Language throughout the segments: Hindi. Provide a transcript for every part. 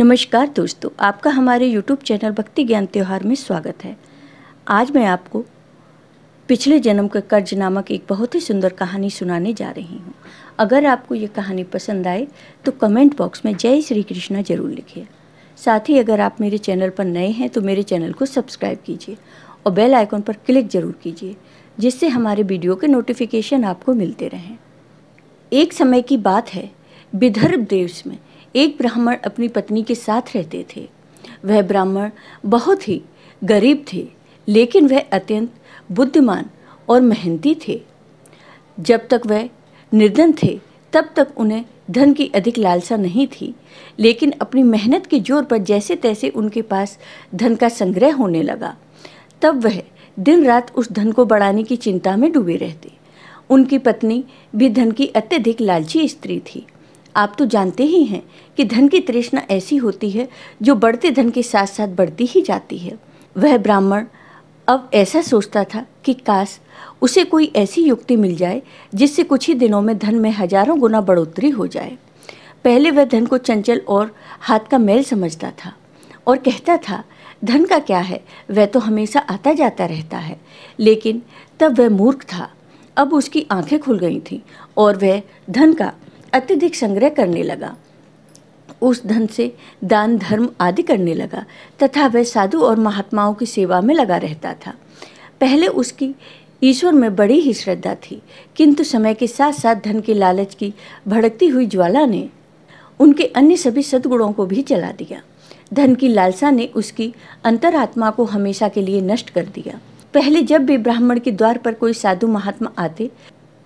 नमस्कार दोस्तों आपका हमारे YouTube चैनल भक्ति ज्ञान त्यौहार में स्वागत है आज मैं आपको पिछले जन्म का कर्ज नामक एक बहुत ही सुंदर कहानी सुनाने जा रही हूँ अगर आपको ये कहानी पसंद आए तो कमेंट बॉक्स में जय श्री कृष्णा जरूर लिखिए साथ ही अगर आप मेरे चैनल पर नए हैं तो मेरे चैनल को सब्सक्राइब कीजिए और बेल आइकॉन पर क्लिक जरूर कीजिए जिससे हमारे वीडियो के नोटिफिकेशन आपको मिलते रहें एक समय की बात है विदर्भ देश में एक ब्राह्मण अपनी पत्नी के साथ रहते थे वह ब्राह्मण बहुत ही गरीब थे लेकिन वह अत्यंत बुद्धिमान और मेहनती थे जब तक वह निर्धन थे तब तक उन्हें धन की अधिक लालसा नहीं थी लेकिन अपनी मेहनत के जोर पर जैसे तैसे उनके पास धन का संग्रह होने लगा तब वह दिन रात उस धन को बढ़ाने की चिंता में डूबे रहते उनकी पत्नी भी धन की अत्यधिक लालची स्त्री थी आप तो जानते ही हैं कि धन की तृष्णा ऐसी होती है जो बढ़ते धन के साथ साथ बढ़ती ही जाती है वह ब्राह्मण अब ऐसा सोचता था कि काश उसे कोई ऐसी युक्ति मिल जाए जिससे कुछ ही दिनों में धन में हजारों गुना बढ़ोतरी हो जाए पहले वह धन को चंचल और हाथ का मैल समझता था और कहता था धन का क्या है वह तो हमेशा आता जाता रहता है लेकिन तब वह मूर्ख था अब उसकी आंखें खुल गई थीं और वह धन का अत्यधिक संग्रह करने लगा उस धन से दान धर्म आदि करने लगा तथा वह साधु और महात्माओं की सेवा में लगा रहता था पहले उसकी ईश्वर में बड़ी ही श्रद्धा थी किंतु समय के साथ साथ धन के लालच की भड़कती हुई ज्वाला ने उनके अन्य सभी सद्गुणों को भी चला दिया धन की लालसा ने उसकी अंतरात्मा को हमेशा के लिए नष्ट कर दिया पहले जब भी ब्राह्मण के द्वार पर कोई साधु महात्मा आते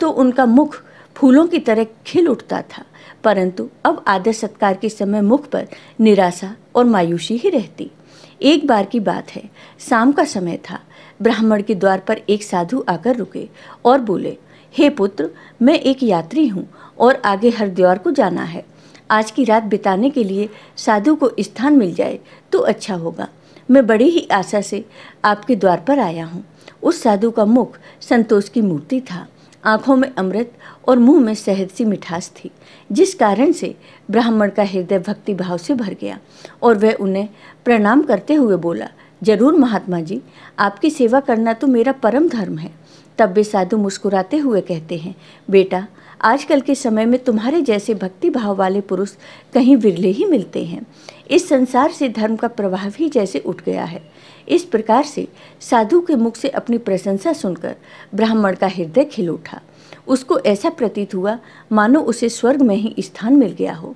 तो उनका मुख फूलों की तरह खिल उठता था परंतु अब आदर सत्कार के समय मुख पर निराशा और मायूसी ही रहती एक बार की बात है शाम का समय था ब्राह्मण के द्वार पर एक साधु आकर रुके और बोले हे पुत्र मैं एक यात्री हूँ और आगे हरिद्वार को जाना है आज की रात बिताने के लिए साधु को स्थान मिल जाए तो अच्छा होगा मैं बड़ी ही आशा से आपके द्वार पर आया हूँ उस साधु का मुख संतोष की मूर्ति था आंखों में अमृत और मुंह में शहद सी मिठास थी जिस कारण से ब्राह्मण का हृदय भक्ति भाव से भर गया और वह उन्हें प्रणाम करते हुए बोला जरूर महात्मा जी आपकी सेवा करना तो मेरा परम धर्म है तब वे साधु मुस्कुराते हुए कहते हैं बेटा आजकल के समय में तुम्हारे जैसे भक्ति भाव वाले पुरुष कहीं विरले ही मिलते हैं इस संसार से धर्म का प्रभाव ही जैसे उठ गया है इस प्रकार से साधु के मुख से अपनी प्रशंसा सुनकर ब्राह्मण का हृदय खिल उठा उसको ऐसा प्रतीत हुआ मानो उसे स्वर्ग में ही स्थान मिल गया हो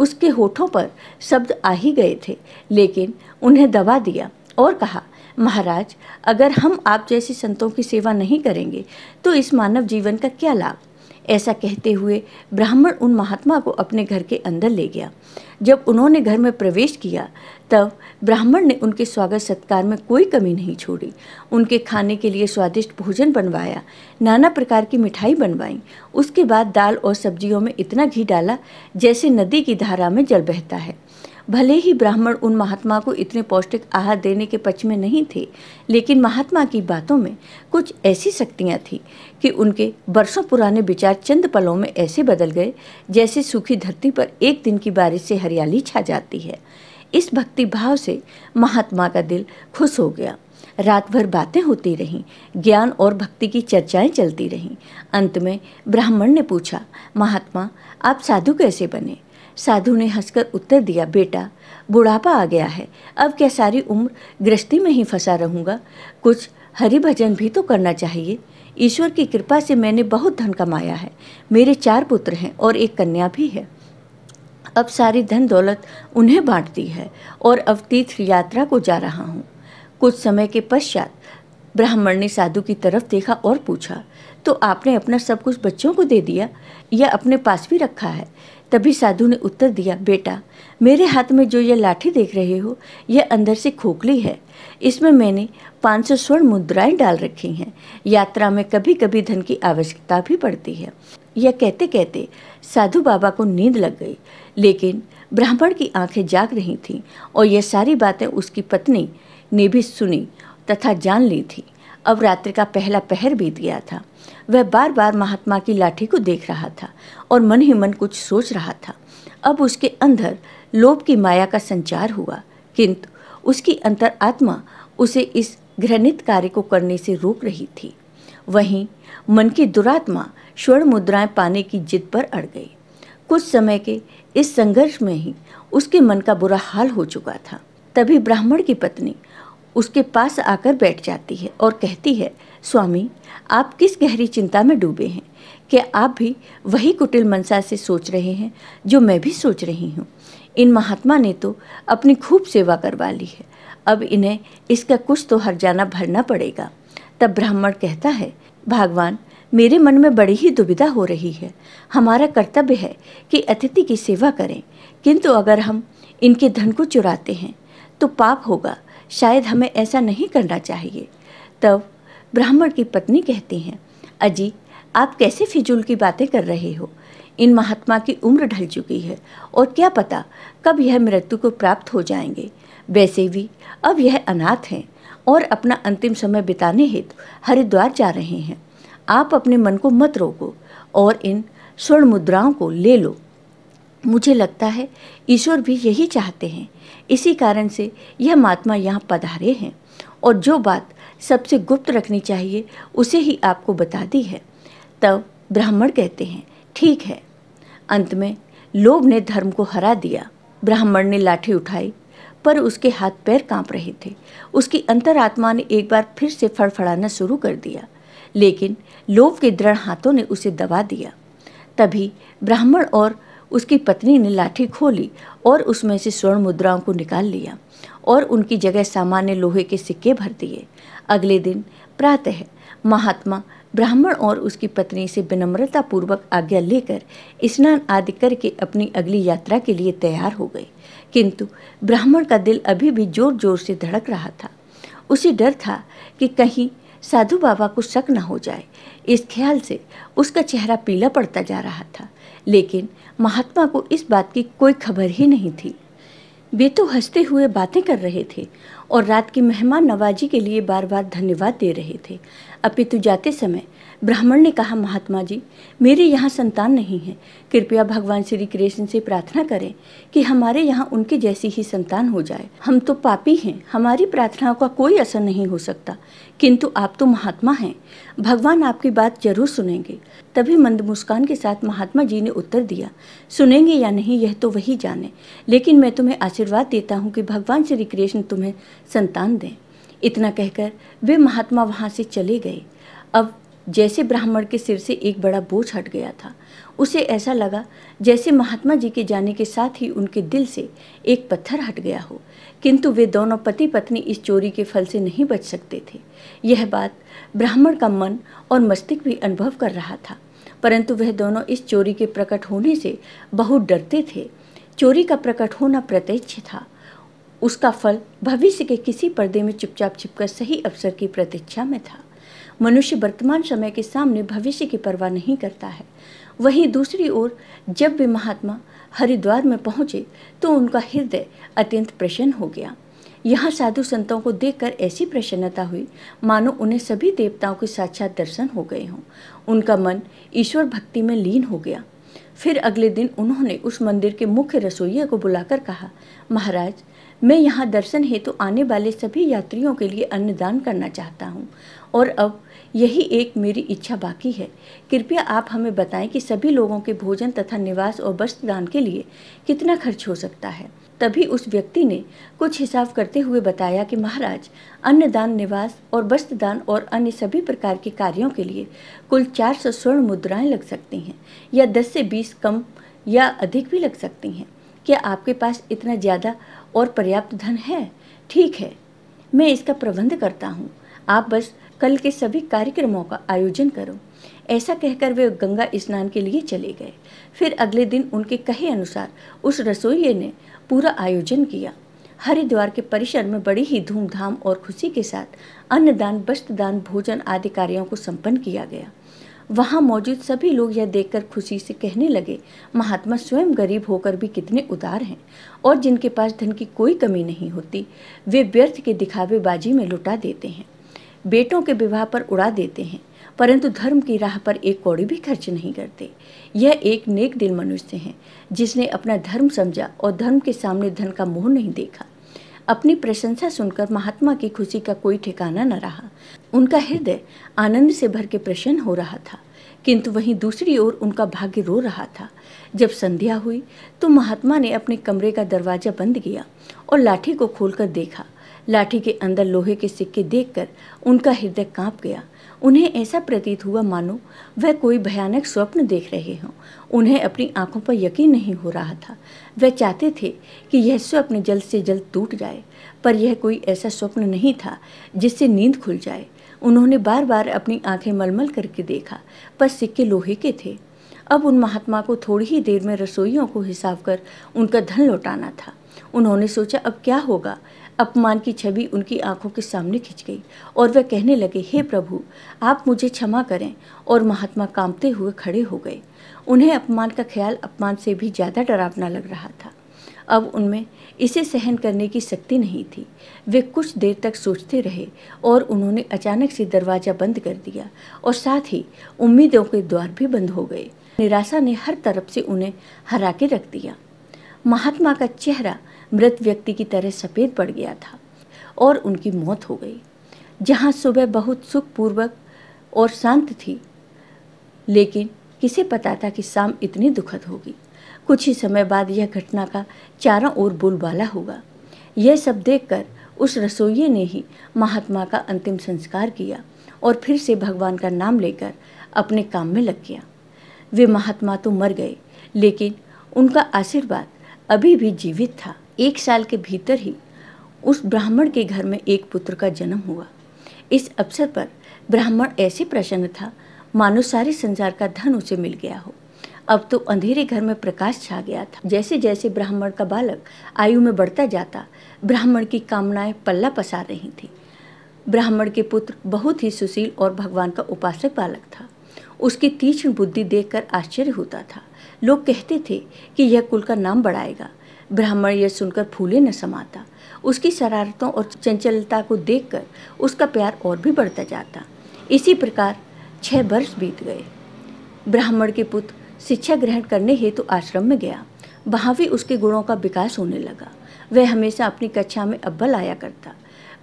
उसके होठों पर शब्द आ ही गए थे लेकिन उन्हें दबा दिया और कहा महाराज अगर हम आप जैसे संतों की सेवा नहीं करेंगे तो इस मानव जीवन का क्या लाभ ऐसा कहते हुए ब्राह्मण उन महात्मा को अपने घर के अंदर ले गया जब उन्होंने घर में प्रवेश किया तब ब्राह्मण ने उनके स्वागत सत्कार में कोई कमी नहीं छोड़ी उनके खाने के लिए स्वादिष्ट भोजन बनवाया नाना प्रकार की मिठाई बनवाई उसके बाद दाल और सब्जियों में इतना घी डाला जैसे नदी की धारा में जल बहता है भले ही ब्राह्मण उन महात्मा को इतने पौष्टिक आहार देने के पक्ष में नहीं थे लेकिन महात्मा की बातों में कुछ ऐसी शक्तियाँ थीं कि उनके बरसों पुराने विचार चंद पलों में ऐसे बदल गए जैसे सूखी धरती पर एक दिन की बारिश से हरियाली छा जाती है इस भक्ति भाव से महात्मा का दिल खुश हो गया रात भर बातें होती रहीं ज्ञान और भक्ति की चर्चाएं चलती रहीं अंत में ब्राह्मण ने पूछा महात्मा आप साधु कैसे बने साधु ने हंसकर उत्तर दिया बेटा बुढ़ापा आ गया है अब क्या सारी उम्र गृहस्थी में ही फंसा रहूँगा कुछ हरि भजन भी तो करना चाहिए ईश्वर की कृपा से मैंने बहुत धन कमाया है मेरे चार पुत्र हैं और एक कन्या भी है अब सारी धन दौलत उन्हें बांट दी है और अब तीर्थ यात्रा को जा रहा हूँ कुछ समय के पश्चात ब्राह्मण ने साधु की तरफ देखा और पूछा तो आपने अपना सब कुछ बच्चों को दे दिया या अपने पास भी रखा है तभी साधु ने उत्तर दिया बेटा मेरे हाथ में जो यह लाठी देख रहे हो यह अंदर से खोखली है इसमें मैंने 500 स्वर्ण मुद्राएं डाल रखी हैं यात्रा में कभी कभी धन की आवश्यकता भी पड़ती है यह कहते कहते साधु बाबा को नींद लग गई लेकिन ब्राह्मण की आंखें जाग रही थीं और यह सारी बातें उसकी पत्नी ने भी सुनी तथा जान ली थी अब रात्रि का पहला पहर बीत गया था वह बार बार महात्मा की लाठी को देख रहा था और मन ही मन कुछ सोच रहा था अब उसके अंदर लोभ की माया का संचार हुआ किंतु उसकी अंतर आत्मा उसे इस घृणित कार्य को करने से रोक रही थी वहीं मन की दुरात्मा स्वर्ण मुद्राएं पाने की जिद पर अड़ गई कुछ समय के इस संघर्ष में ही उसके मन का बुरा हाल हो चुका था तभी ब्राह्मण की पत्नी उसके पास आकर बैठ जाती है और कहती है स्वामी आप किस गहरी चिंता में डूबे हैं क्या आप भी वही कुटिल मनसा से सोच रहे हैं जो मैं भी सोच रही हूँ इन महात्मा ने तो अपनी खूब सेवा करवा ली है अब इन्हें इसका कुछ तो हरजाना भरना पड़ेगा तब ब्राह्मण कहता है भगवान मेरे मन में बड़ी ही दुविधा हो रही है हमारा कर्तव्य है कि अतिथि की सेवा करें किंतु अगर हम इनके धन को चुराते हैं तो पाप होगा शायद हमें ऐसा नहीं करना चाहिए तब ब्राह्मण की पत्नी कहती हैं अजी आप कैसे फिजूल की बातें कर रहे हो इन महात्मा की उम्र ढल चुकी है और क्या पता कब यह मृत्यु को प्राप्त हो जाएंगे वैसे भी अब यह अनाथ हैं और अपना अंतिम समय बिताने हेतु हरिद्वार जा रहे हैं आप अपने मन को मत रोको और इन स्वर्ण मुद्राओं को ले लो मुझे लगता है ईश्वर भी यही चाहते हैं इसी कारण से यह महात्मा यहाँ पधारे हैं और जो बात सबसे गुप्त रखनी चाहिए उसे ही आपको बता दी है तब ब्राह्मण कहते हैं ठीक है अंत में लोभ ने धर्म को हरा दिया ब्राह्मण ने लाठी उठाई पर उसके हाथ पैर कांप रहे थे उसकी अंतरात्मा ने एक बार फिर से फड़फड़ाना शुरू कर दिया लेकिन लोभ के दृढ़ हाथों ने उसे दबा दिया तभी ब्राह्मण और उसकी पत्नी ने लाठी खोली और उसमें से स्वर्ण मुद्राओं को निकाल लिया और उनकी जगह सामान्य लोहे के सिक्के भर दिए अगले दिन प्रातः महात्मा ब्राह्मण और उसकी पत्नी से पूर्वक आज्ञा लेकर स्नान आदि करके अपनी अगली यात्रा के लिए तैयार हो गए किंतु ब्राह्मण का दिल अभी भी जोर जोर से धड़क रहा था उसे डर था कि कहीं साधु बाबा को शक न हो जाए इस ख्याल से उसका चेहरा पीला पड़ता जा रहा था लेकिन महात्मा को इस बात की कोई खबर ही नहीं थी वे तो हंसते हुए बातें कर रहे थे और रात की मेहमान नवाजी के लिए बार बार धन्यवाद दे रहे थे अपितु जाते समय ब्राह्मण ने कहा महात्मा जी मेरे यहाँ संतान नहीं है कृपया भगवान श्री कृष्ण से प्रार्थना करें कि हमारे यहाँ उनके जैसी ही संतान हो जाए हम तो पापी हैं हमारी प्रार्थनाओं का कोई असर नहीं हो सकता किंतु आप तो महात्मा हैं भगवान आपकी बात जरूर सुनेंगे तभी मंद मुस्कान के साथ महात्मा जी ने उत्तर दिया सुनेंगे या नहीं यह तो वही जाने लेकिन मैं तुम्हें आशीर्वाद देता हूँ कि भगवान श्री कृष्ण तुम्हें संतान दें इतना कहकर वे महात्मा वहाँ से चले गए अब जैसे ब्राह्मण के सिर से एक बड़ा बोझ हट गया था उसे ऐसा लगा जैसे महात्मा जी के जाने के साथ ही उनके दिल से एक पत्थर हट गया हो किंतु वे दोनों पति पत्नी इस चोरी के फल से नहीं बच सकते थे यह बात ब्राह्मण का मन और मस्तिष्क भी अनुभव कर रहा था परंतु वह दोनों इस चोरी के प्रकट होने से बहुत डरते थे चोरी का प्रकट होना प्रत्यक्ष था उसका फल भविष्य के किसी पर्दे में चुपचाप छिपकर सही अवसर की प्रतीक्षा में था मनुष्य वर्तमान समय के सामने भविष्य की परवाह नहीं करता है वहीं दूसरी ओर जब वे महात्मा हरिद्वार में पहुंचे तो उनका हृदय अत्यंत प्रसन्न हो गया यहाँ साधु संतों को देखकर ऐसी प्रसन्नता हुई मानो उन्हें सभी देवताओं के साक्षात दर्शन हो गए हों उनका मन ईश्वर भक्ति में लीन हो गया फिर अगले दिन उन्होंने उस मंदिर के मुख्य रसोइये को बुलाकर कहा महाराज मैं यहाँ दर्शन हेतु तो आने वाले सभी यात्रियों के लिए अन्नदान करना चाहता हूँ और अब यही एक मेरी इच्छा बाकी है कृपया आप हमें बताएं कि सभी लोगों के भोजन तथा निवास और वस्त्र दान के लिए कितना खर्च हो सकता है तभी उस व्यक्ति ने कुछ हिसाब करते हुए बताया कि महाराज दान निवास और वस्त्र दान और अन्य सभी प्रकार के कार्यों के लिए कुल 400 स्वर्ण मुद्राएं लग सकती हैं या 10 से 20 कम या अधिक भी लग सकती हैं क्या आपके पास इतना ज़्यादा और पर्याप्त धन है ठीक है मैं इसका प्रबंध करता हूँ आप बस कल के सभी कार्यक्रमों का आयोजन करो ऐसा कहकर वे गंगा स्नान के लिए चले गए फिर अगले दिन उनके कहे अनुसार उस रसोईये ने पूरा आयोजन किया हरिद्वार के परिसर में बड़ी ही धूमधाम और खुशी के साथ अन्नदान वस्त्रदान भोजन आदि कार्यों को संपन्न किया गया वहाँ मौजूद सभी लोग यह देखकर खुशी से कहने लगे महात्मा स्वयं गरीब होकर भी कितने उदार हैं और जिनके पास धन की कोई कमी नहीं होती वे व्यर्थ के दिखावेबाजी में लुटा देते हैं बेटों के विवाह पर उड़ा देते हैं परंतु धर्म की राह पर एक कौड़ी भी खर्च नहीं करते यह एक नेक दिल मनुष्य हैं जिसने अपना धर्म समझा और धर्म के सामने धन का मोह नहीं देखा अपनी प्रशंसा सुनकर महात्मा की खुशी का कोई ठिकाना न रहा उनका हृदय आनंद से भर के प्रसन्न हो रहा था किंतु वहीं दूसरी ओर उनका भाग्य रो रहा था जब संध्या हुई तो महात्मा ने अपने कमरे का दरवाजा बंद किया और लाठी को खोलकर देखा लाठी के अंदर लोहे के सिक्के देखकर उनका हृदय कांप गया उन्हें ऐसा प्रतीत हुआ मानो वह कोई भयानक स्वप्न देख रहे हों उन्हें अपनी आंखों पर यकीन नहीं हो रहा था वह चाहते थे कि यह स्वप्न जल्द से जल्द टूट जाए पर यह कोई ऐसा स्वप्न नहीं था जिससे नींद खुल जाए उन्होंने बार बार अपनी आंखें मलमल करके देखा पर सिक्के लोहे के थे अब उन महात्मा को थोड़ी ही देर में रसोइयों को हिसाब कर उनका धन लौटाना था उन्होंने सोचा अब क्या होगा अपमान की छवि उनकी आंखों के सामने खिंच गई और वह कहने लगे हे प्रभु आप मुझे क्षमा करें और महात्मा कांपते हुए खड़े हो गए उन्हें अपमान का ख्याल अपमान से भी ज़्यादा डरावना लग रहा था अब उनमें इसे सहन करने की शक्ति नहीं थी वे कुछ देर तक सोचते रहे और उन्होंने अचानक से दरवाज़ा बंद कर दिया और साथ ही उम्मीदों के द्वार भी बंद हो गए निराशा ने हर तरफ से उन्हें हरा के रख दिया महात्मा का चेहरा मृत व्यक्ति की तरह सफ़ेद पड़ गया था और उनकी मौत हो गई जहाँ सुबह बहुत सुखपूर्वक और शांत थी लेकिन किसे पता था कि शाम इतनी दुखद होगी कुछ ही समय बाद यह घटना का चारों ओर बोलबाला होगा यह सब देखकर उस रसोइये ने ही महात्मा का अंतिम संस्कार किया और फिर से भगवान का नाम लेकर अपने काम में लग गया वे महात्मा तो मर गए लेकिन उनका आशीर्वाद अभी भी जीवित था एक साल के भीतर ही उस ब्राह्मण के घर में एक पुत्र का जन्म हुआ इस अवसर पर ब्राह्मण ऐसे प्रसन्न था मानो सारे संसार का धन उसे मिल गया हो अब तो अंधेरे घर में प्रकाश छा गया था जैसे जैसे ब्राह्मण का बालक आयु में बढ़ता जाता ब्राह्मण की कामनाएं पल्ला पसार रही थी ब्राह्मण के पुत्र बहुत ही सुशील और भगवान का उपासक बालक था उसकी तीक्ष्ण बुद्धि देखकर आश्चर्य होता था लोग कहते थे कि यह कुल का नाम बढ़ाएगा ब्राह्मण यह सुनकर फूले न समाता उसकी शरारतों और चंचलता को देखकर उसका प्यार और भी बढ़ता जाता इसी प्रकार छह वर्ष बीत गए ब्राह्मण के पुत्र शिक्षा ग्रहण करने हेतु तो आश्रम में गया वहाँ भी उसके गुणों का विकास होने लगा वह हमेशा अपनी कक्षा में अव्वल आया करता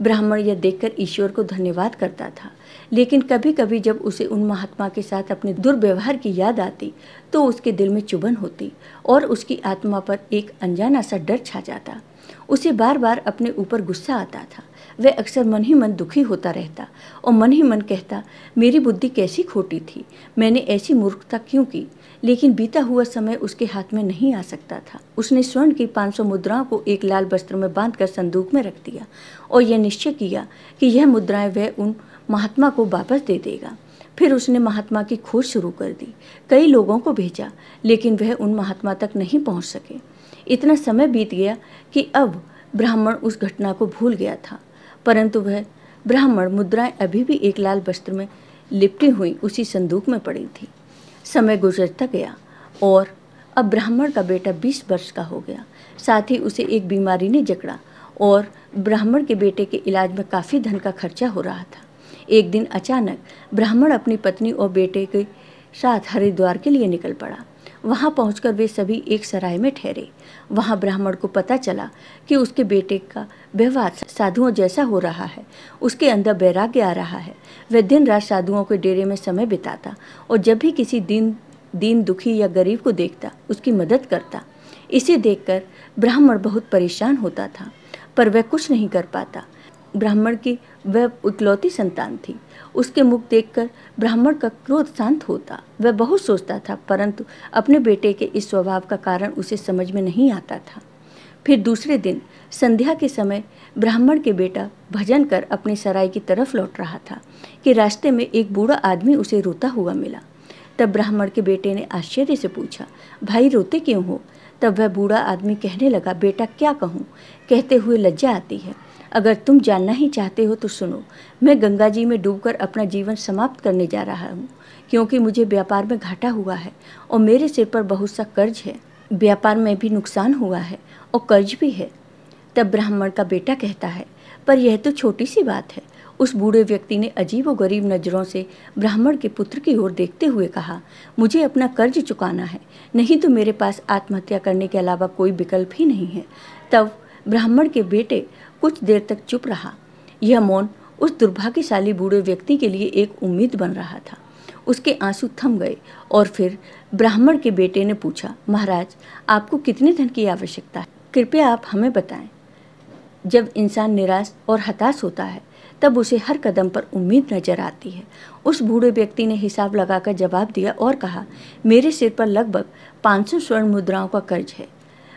ब्राह्मण यह देखकर ईश्वर को धन्यवाद करता था लेकिन कभी कभी जब उसे उन महात्मा के साथ अपने दुर्व्यवहार की याद आती तो उसके दिल में चुभन होती और उसकी आत्मा पर एक अनजाना सा डर छा जाता उसे बार बार अपने ऊपर गुस्सा आता था वह अक्सर मन ही मन दुखी होता रहता और मन ही मन कहता मेरी बुद्धि कैसी खोटी थी मैंने ऐसी मूर्खता क्यों की लेकिन बीता हुआ समय उसके हाथ में नहीं आ सकता था उसने स्वर्ण की 500 मुद्राओं को एक लाल वस्त्र में बांधकर संदूक में रख दिया और यह निश्चय किया कि यह मुद्राएं वह उन महात्मा को वापस दे देगा फिर उसने महात्मा की खोज शुरू कर दी कई लोगों को भेजा लेकिन वह उन महात्मा तक नहीं पहुंच सके इतना समय बीत गया कि अब ब्राह्मण उस घटना को भूल गया था परंतु वह ब्राह्मण मुद्राएं अभी भी एक लाल वस्त्र में लिपटी हुई उसी संदूक में पड़ी थी समय गुजरता गया और अब ब्राह्मण का बेटा बीस वर्ष का हो गया साथ ही उसे एक बीमारी ने जकड़ा और ब्राह्मण के बेटे के इलाज में काफ़ी धन का खर्चा हो रहा था एक दिन अचानक ब्राह्मण अपनी पत्नी और बेटे के साथ हरिद्वार के लिए निकल पड़ा वहाँ पहुंचकर वे सभी एक सराय में ठहरे वहाँ ब्राह्मण को पता चला कि उसके बेटे का व्यवहार साधुओं जैसा हो रहा है उसके अंदर वैराग्य आ रहा है वह दिन रात साधुओं के डेरे में समय बिताता और जब भी किसी दिन दीन दुखी या गरीब को देखता उसकी मदद करता इसे देखकर ब्राह्मण बहुत परेशान होता था पर वह कुछ नहीं कर पाता ब्राह्मण की वह इकलौती संतान थी उसके मुख देखकर ब्राह्मण का क्रोध शांत होता वह बहुत सोचता था परंतु अपने बेटे के इस स्वभाव का कारण उसे समझ में नहीं आता था फिर दूसरे दिन संध्या के समय ब्राह्मण के बेटा भजन कर अपने सराय की तरफ लौट रहा था कि रास्ते में एक बूढ़ा आदमी उसे रोता हुआ मिला तब ब्राह्मण के बेटे ने आश्चर्य से पूछा भाई रोते क्यों हो तब वह बूढ़ा आदमी कहने लगा बेटा क्या कहूँ कहते हुए लज्जा आती है अगर तुम जानना ही चाहते हो तो सुनो मैं गंगा जी में डूबकर अपना जीवन समाप्त करने जा रहा हूँ क्योंकि मुझे व्यापार में घाटा हुआ है और मेरे सिर पर बहुत सा कर्ज है व्यापार में भी नुकसान हुआ है और कर्ज भी है तब ब्राह्मण का बेटा कहता है पर यह तो छोटी सी बात है उस बूढ़े व्यक्ति ने अजीब और गरीब नज़रों से ब्राह्मण के पुत्र की ओर देखते हुए कहा मुझे अपना कर्ज चुकाना है नहीं तो मेरे पास आत्महत्या करने के अलावा कोई विकल्प ही नहीं है तब ब्राह्मण के बेटे कुछ देर तक चुप रहा यह मौन उस दुर्भाग्यशाली बूढ़े व्यक्ति के लिए एक उम्मीद बन रहा था उसके आंसू थम गए और फिर ब्राह्मण के बेटे ने पूछा महाराज आपको कितने धन की आवश्यकता है कृपया आप हमें बताएं जब इंसान निराश और हताश होता है तब उसे हर कदम पर उम्मीद नजर आती है उस बूढ़े व्यक्ति ने हिसाब लगाकर जवाब दिया और कहा मेरे सिर पर लगभग 500 स्वर्ण मुद्राओं का कर्ज है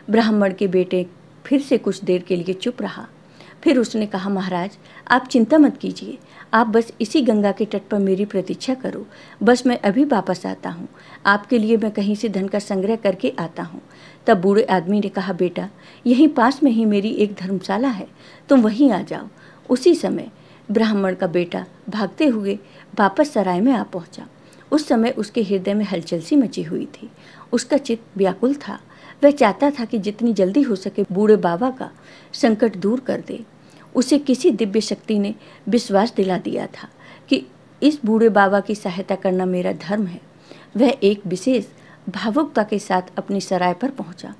ब्राह्मण के बेटे फिर से कुछ देर के लिए चुप रहा फिर उसने कहा महाराज आप चिंता मत कीजिए आप बस इसी गंगा के तट पर मेरी प्रतीक्षा करो बस मैं अभी वापस आता हूँ आपके लिए मैं कहीं से धन का संग्रह करके आता हूँ तब बूढ़े आदमी ने कहा बेटा यहीं पास में ही मेरी एक धर्मशाला है तुम वहीं आ जाओ उसी समय ब्राह्मण का बेटा भागते हुए वापस सराय में आ पहुँचा उस समय उसके हृदय में हलचल सी मची हुई थी उसका चित्त व्याकुल था वह चाहता था कि जितनी जल्दी हो सके बूढ़े बाबा का संकट दूर कर दे उसे किसी दिव्य शक्ति ने विश्वास दिला दिया था कि इस बूढ़े बाबा की सहायता करना मेरा धर्म है वह एक विशेष भावुकता के साथ अपनी सराय पर पहुंचा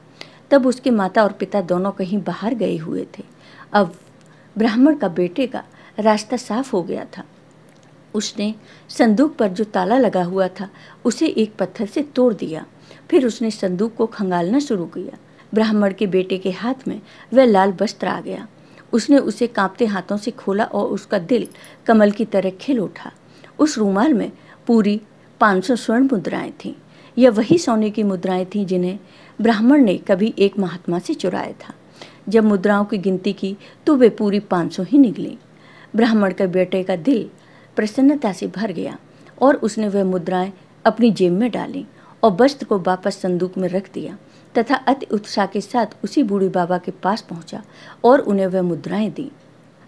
तब उसके माता और पिता दोनों कहीं बाहर गए हुए थे अब ब्राह्मण का बेटे का रास्ता साफ हो गया था उसने संदूक पर जो ताला लगा हुआ था उसे एक पत्थर से तोड़ दिया फिर उसने संदूक को खंगालना शुरू किया ब्राह्मण के बेटे के हाथ में वह लाल वस्त्र आ गया उसने उसे कांपते हाथों से खोला और उसका दिल कमल की तरह खिल उठा उस रूमाल में पूरी 500 स्वर्ण मुद्राएं थीं यह वही सोने की मुद्राएं थीं जिन्हें ब्राह्मण ने कभी एक महात्मा से चुराया था जब मुद्राओं की गिनती की तो वे पूरी 500 ही निकली ब्राह्मण के बेटे का दिल प्रसन्नता से भर गया और उसने वह मुद्राएं अपनी जेब में डाली और वस्त्र को वापस संदूक में रख दिया तथा अति उत्साह के साथ उसी बूढ़े बाबा के पास पहुंचा और उन्हें वह मुद्राएं दी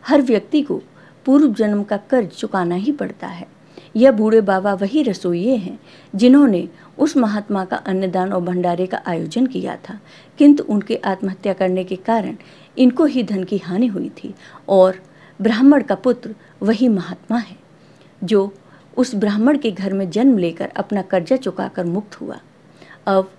हर व्यक्ति को पूर्व जन्म का कर्ज चुकाना ही पड़ता है यह बूढ़े बाबा वही रसोइये हैं जिन्होंने उस महात्मा का अन्नदान और भंडारे का आयोजन किया था किंतु उनके आत्महत्या करने के कारण इनको ही धन की हानि हुई थी और ब्राह्मण का पुत्र वही महात्मा है जो उस ब्राह्मण के घर में जन्म लेकर अपना कर्जा चुकाकर मुक्त हुआ अब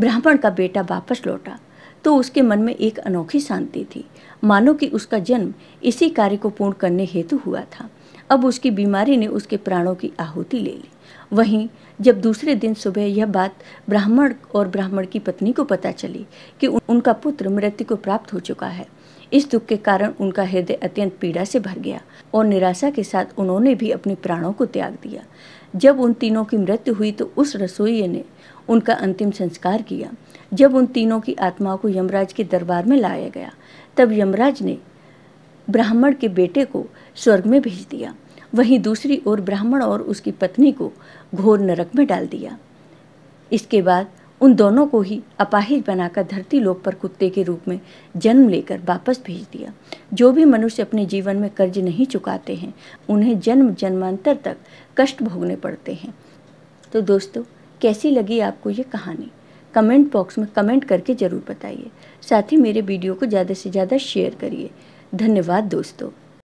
ब्राह्मण का बेटा वापस लौटा तो उसके मन में एक अनोखी शांति थी मानो कि उसका जन्म इसी कार्य को पूर्ण करने हेतु हुआ था अब उसकी बीमारी ने उसके प्राणों की आहुति ले ली वहीं जब दूसरे दिन सुबह यह बात ब्राह्मण और ब्राह्मण की पत्नी को पता चली कि उनका पुत्र मृत्यु को प्राप्त हो चुका है इस दुख के कारण उनका हृदय अत्यंत पीड़ा से भर गया और निराशा के साथ उन्होंने भी अपने प्राणों को त्याग दिया जब उन तीनों की मृत्यु हुई तो उस रसोई ने उनका अंतिम संस्कार किया जब उन तीनों की आत्माओं को यमराज के दरबार में लाया गया तब यमराज ने ब्राह्मण के बेटे को स्वर्ग में भेज दिया वहीं दूसरी ओर ब्राह्मण और उसकी पत्नी को घोर नरक में डाल दिया इसके बाद उन दोनों को ही अपाहिज बनाकर धरती लोक पर कुत्ते के रूप में जन्म लेकर वापस भेज दिया जो भी मनुष्य अपने जीवन में कर्ज नहीं चुकाते हैं उन्हें जन्म जन्मांतर तक कष्ट भोगने पड़ते हैं तो दोस्तों कैसी लगी आपको ये कहानी कमेंट बॉक्स में कमेंट करके ज़रूर बताइए साथ ही मेरे वीडियो को ज़्यादा से ज़्यादा शेयर करिए धन्यवाद दोस्तों